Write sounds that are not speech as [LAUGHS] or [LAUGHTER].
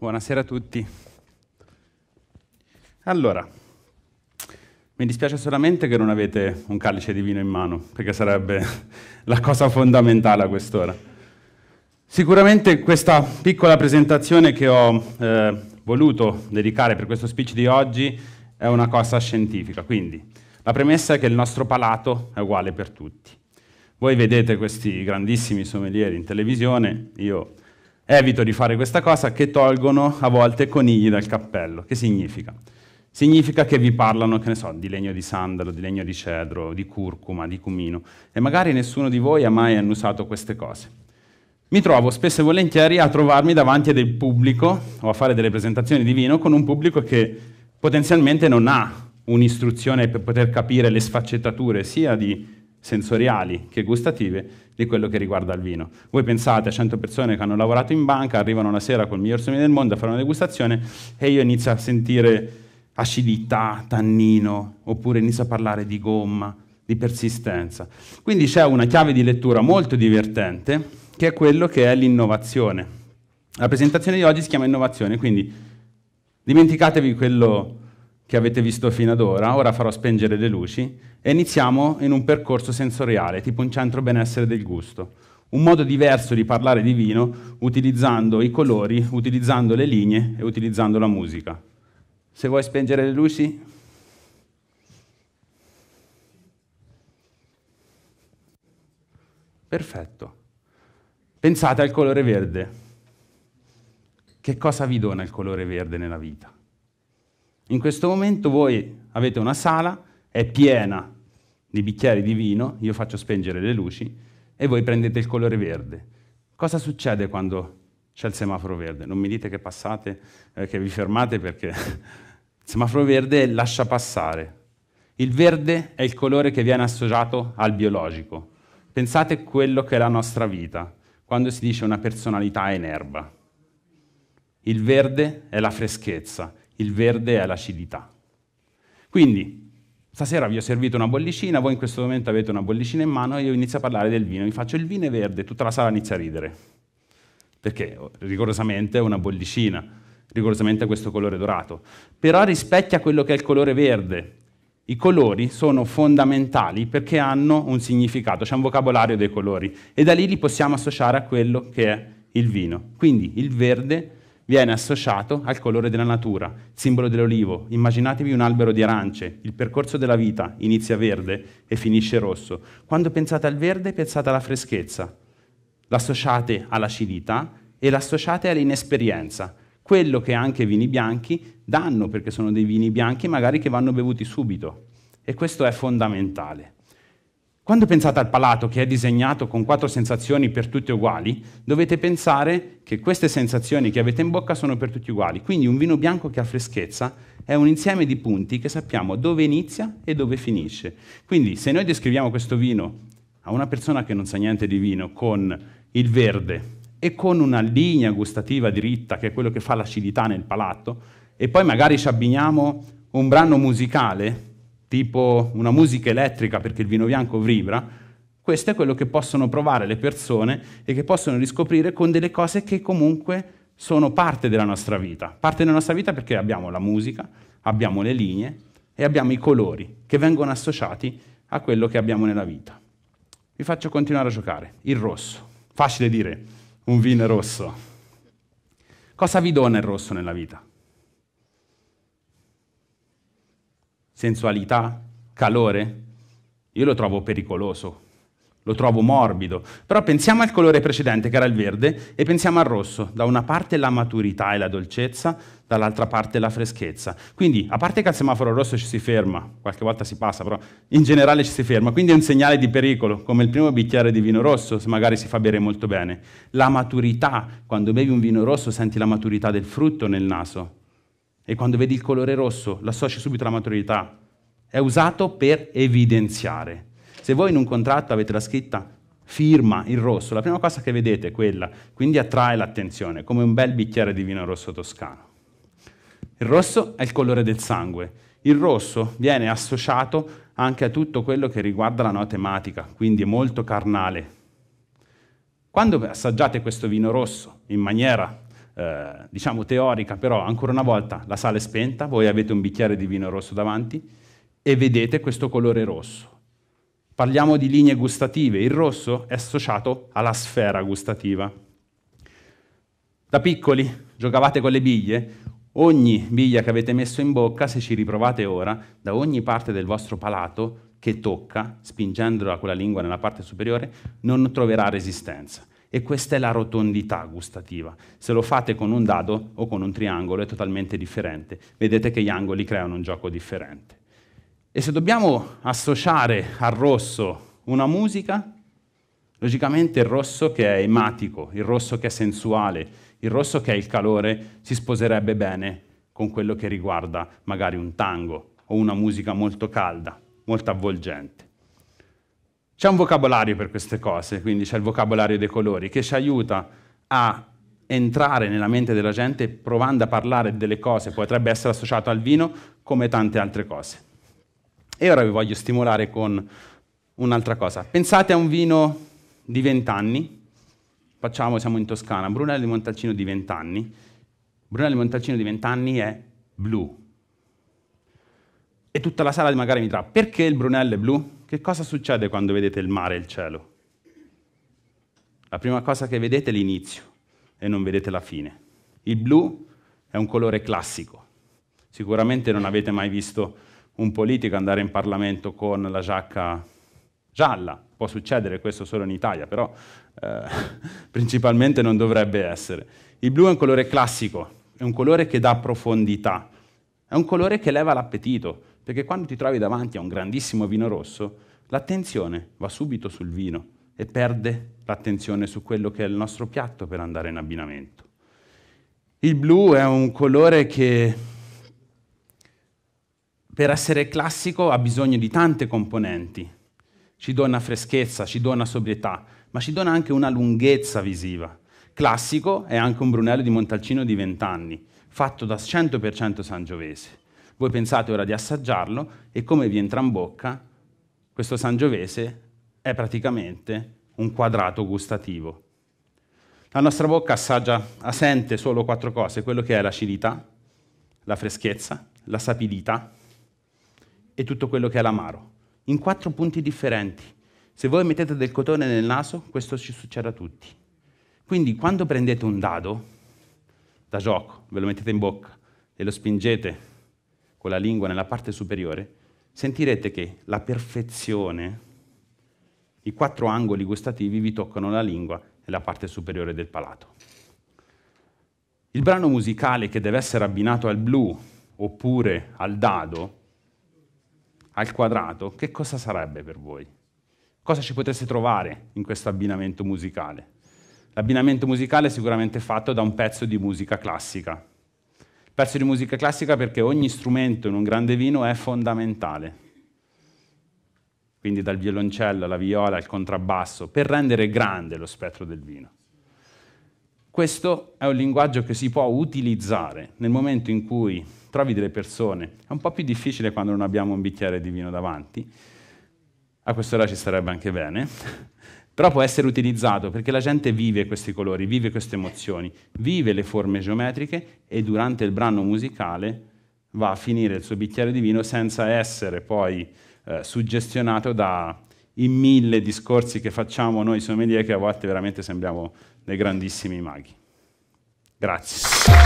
Buonasera a tutti. Allora, mi dispiace solamente che non avete un calice di vino in mano, perché sarebbe [LAUGHS] la cosa fondamentale a quest'ora. Sicuramente questa piccola presentazione che ho eh, voluto dedicare per questo speech di oggi è una cosa scientifica, quindi la premessa è che il nostro palato è uguale per tutti. Voi vedete questi grandissimi sommelieri in televisione, io Evito di fare questa cosa che tolgono a volte conigli dal cappello. Che significa? Significa che vi parlano, che ne so, di legno di sandalo, di legno di cedro, di curcuma, di cumino, e magari nessuno di voi ha mai annusato queste cose. Mi trovo spesso e volentieri a trovarmi davanti a del pubblico o a fare delle presentazioni di vino con un pubblico che potenzialmente non ha un'istruzione per poter capire le sfaccettature sia di sensoriali che gustative di quello che riguarda il vino. Voi pensate a 100 persone che hanno lavorato in banca, arrivano la sera col miglior sommelier del mondo a fare una degustazione e io inizio a sentire acidità, tannino, oppure inizio a parlare di gomma, di persistenza. Quindi c'è una chiave di lettura molto divertente che è quello che è l'innovazione. La presentazione di oggi si chiama innovazione, quindi dimenticatevi quello che avete visto fino ad ora, ora farò spengere le luci e iniziamo in un percorso sensoriale, tipo un centro benessere del gusto, un modo diverso di parlare di vino utilizzando i colori, utilizzando le linee e utilizzando la musica. Se vuoi spengere le luci, Perfetto. Pensate al colore verde. Che cosa vi dona il colore verde nella vita? In questo momento voi avete una sala, è piena di bicchieri di vino, io faccio spengere le luci e voi prendete il colore verde. Cosa succede quando c'è il semaforo verde? Non mi dite che passate, eh, che vi fermate perché [LAUGHS] il semaforo verde lascia passare. Il verde è il colore che viene associato al biologico. Pensate quello che è la nostra vita, quando si dice una personalità è in erba. Il verde è la freschezza, il verde è l'acidità. Quindi, stasera vi ho servito una bollicina, voi in questo momento avete una bollicina in mano e io inizio a parlare del vino, vi faccio il vino è verde, tutta la sala inizia a ridere, perché oh, rigorosamente è una bollicina, rigorosamente è questo colore dorato, però rispecchia quello che è il colore verde. I colori sono fondamentali perché hanno un significato, c'è un vocabolario dei colori e da lì li possiamo associare a quello che è il vino. Quindi il verde è viene associato al colore della natura, simbolo dell'olivo. Immaginatevi un albero di arance, il percorso della vita inizia verde e finisce rosso. Quando pensate al verde pensate alla freschezza, l'associate all'acidità e l'associate all'inesperienza. Quello che anche i vini bianchi danno, perché sono dei vini bianchi magari che vanno bevuti subito. E questo è fondamentale. Quando pensate al palato che è disegnato con quattro sensazioni per tutte uguali, dovete pensare che queste sensazioni che avete in bocca sono per tutti uguali. Quindi un vino bianco che ha freschezza è un insieme di punti che sappiamo dove inizia e dove finisce. Quindi se noi descriviamo questo vino a una persona che non sa niente di vino con il verde e con una linea gustativa diritta, che è quello che fa l'acidità nel palato, e poi magari ci abbiniamo un brano musicale tipo una musica elettrica perché il vino bianco vibra, questo è quello che possono provare le persone e che possono riscoprire con delle cose che comunque sono parte della nostra vita. Parte della nostra vita perché abbiamo la musica, abbiamo le linee e abbiamo i colori che vengono associati a quello che abbiamo nella vita. Vi faccio continuare a giocare. Il rosso. Facile dire, un vino rosso. Cosa vi dona il rosso nella vita? sensualità, calore, io lo trovo pericoloso, lo trovo morbido. Però pensiamo al colore precedente, che era il verde, e pensiamo al rosso. Da una parte la maturità e la dolcezza, dall'altra parte la freschezza. Quindi, a parte che al semaforo rosso ci si ferma, qualche volta si passa, però in generale ci si ferma, quindi è un segnale di pericolo, come il primo bicchiere di vino rosso, se magari si fa bere molto bene. La maturità, quando bevi un vino rosso senti la maturità del frutto nel naso, e quando vedi il colore rosso, l'associ subito alla maturità. È usato per evidenziare. Se voi in un contratto avete la scritta firma in rosso, la prima cosa che vedete è quella, quindi attrae l'attenzione, come un bel bicchiere di vino rosso toscano. Il rosso è il colore del sangue. Il rosso viene associato anche a tutto quello che riguarda la nota tematica, quindi è molto carnale. Quando assaggiate questo vino rosso in maniera eh, diciamo teorica, però ancora una volta la sala è spenta, voi avete un bicchiere di vino rosso davanti e vedete questo colore rosso. Parliamo di linee gustative, il rosso è associato alla sfera gustativa. Da piccoli giocavate con le biglie, ogni biglia che avete messo in bocca, se ci riprovate ora, da ogni parte del vostro palato che tocca, spingendola con la lingua nella parte superiore, non troverà resistenza e questa è la rotondità gustativa. Se lo fate con un dado o con un triangolo è totalmente differente. Vedete che gli angoli creano un gioco differente. E se dobbiamo associare al rosso una musica, logicamente il rosso che è ematico, il rosso che è sensuale, il rosso che è il calore, si sposerebbe bene con quello che riguarda magari un tango o una musica molto calda, molto avvolgente. C'è un vocabolario per queste cose, quindi c'è il vocabolario dei colori che ci aiuta a entrare nella mente della gente provando a parlare delle cose, potrebbe essere associato al vino come tante altre cose. E ora vi voglio stimolare con un'altra cosa. Pensate a un vino di 20 anni, facciamo, siamo in Toscana, Brunello di Montalcino di 20 anni. Brunello di Montalcino di 20 anni è blu. E tutta la sala magari mi dirà, perché il Brunello è blu? Che cosa succede quando vedete il mare e il cielo? La prima cosa che vedete è l'inizio e non vedete la fine. Il blu è un colore classico. Sicuramente non avete mai visto un politico andare in Parlamento con la giacca gialla. Può succedere questo solo in Italia, però eh, [LAUGHS] principalmente non dovrebbe essere. Il blu è un colore classico, è un colore che dà profondità, è un colore che leva l'appetito, perché quando ti trovi davanti a un grandissimo vino rosso, l'attenzione va subito sul vino e perde l'attenzione su quello che è il nostro piatto per andare in abbinamento. Il blu è un colore che per essere classico ha bisogno di tante componenti. Ci dona freschezza, ci dona sobrietà, ma ci dona anche una lunghezza visiva. Classico è anche un Brunello di Montalcino di 20 anni, fatto da 100% sangiovese. Voi pensate ora di assaggiarlo e come vi entra in bocca, questo sangiovese è praticamente un quadrato gustativo. La nostra bocca assaggia, assente solo quattro cose, quello che è l'acidità, la freschezza, la sapidità e tutto quello che è l'amaro, in quattro punti differenti. Se voi mettete del cotone nel naso, questo ci succede a tutti. Quindi quando prendete un dado, da gioco, ve lo mettete in bocca e lo spingete con la lingua nella parte superiore, sentirete che la perfezione, i quattro angoli gustativi vi toccano la lingua nella parte superiore del palato. Il brano musicale che deve essere abbinato al blu oppure al dado, al quadrato, che cosa sarebbe per voi? Cosa ci potesse trovare in questo abbinamento musicale? L'abbinamento musicale è sicuramente fatto da un pezzo di musica classica. pezzo di musica classica perché ogni strumento in un grande vino è fondamentale. Quindi dal violoncello alla viola al contrabbasso, per rendere grande lo spettro del vino. Questo è un linguaggio che si può utilizzare nel momento in cui trovi delle persone. È un po' più difficile quando non abbiamo un bicchiere di vino davanti. A quest'ora ci starebbe anche bene però può essere utilizzato perché la gente vive questi colori, vive queste emozioni, vive le forme geometriche e durante il brano musicale va a finire il suo bicchiere di vino senza essere poi eh, suggestionato dai mille discorsi che facciamo noi sommelier che a volte veramente sembriamo dei grandissimi maghi. Grazie.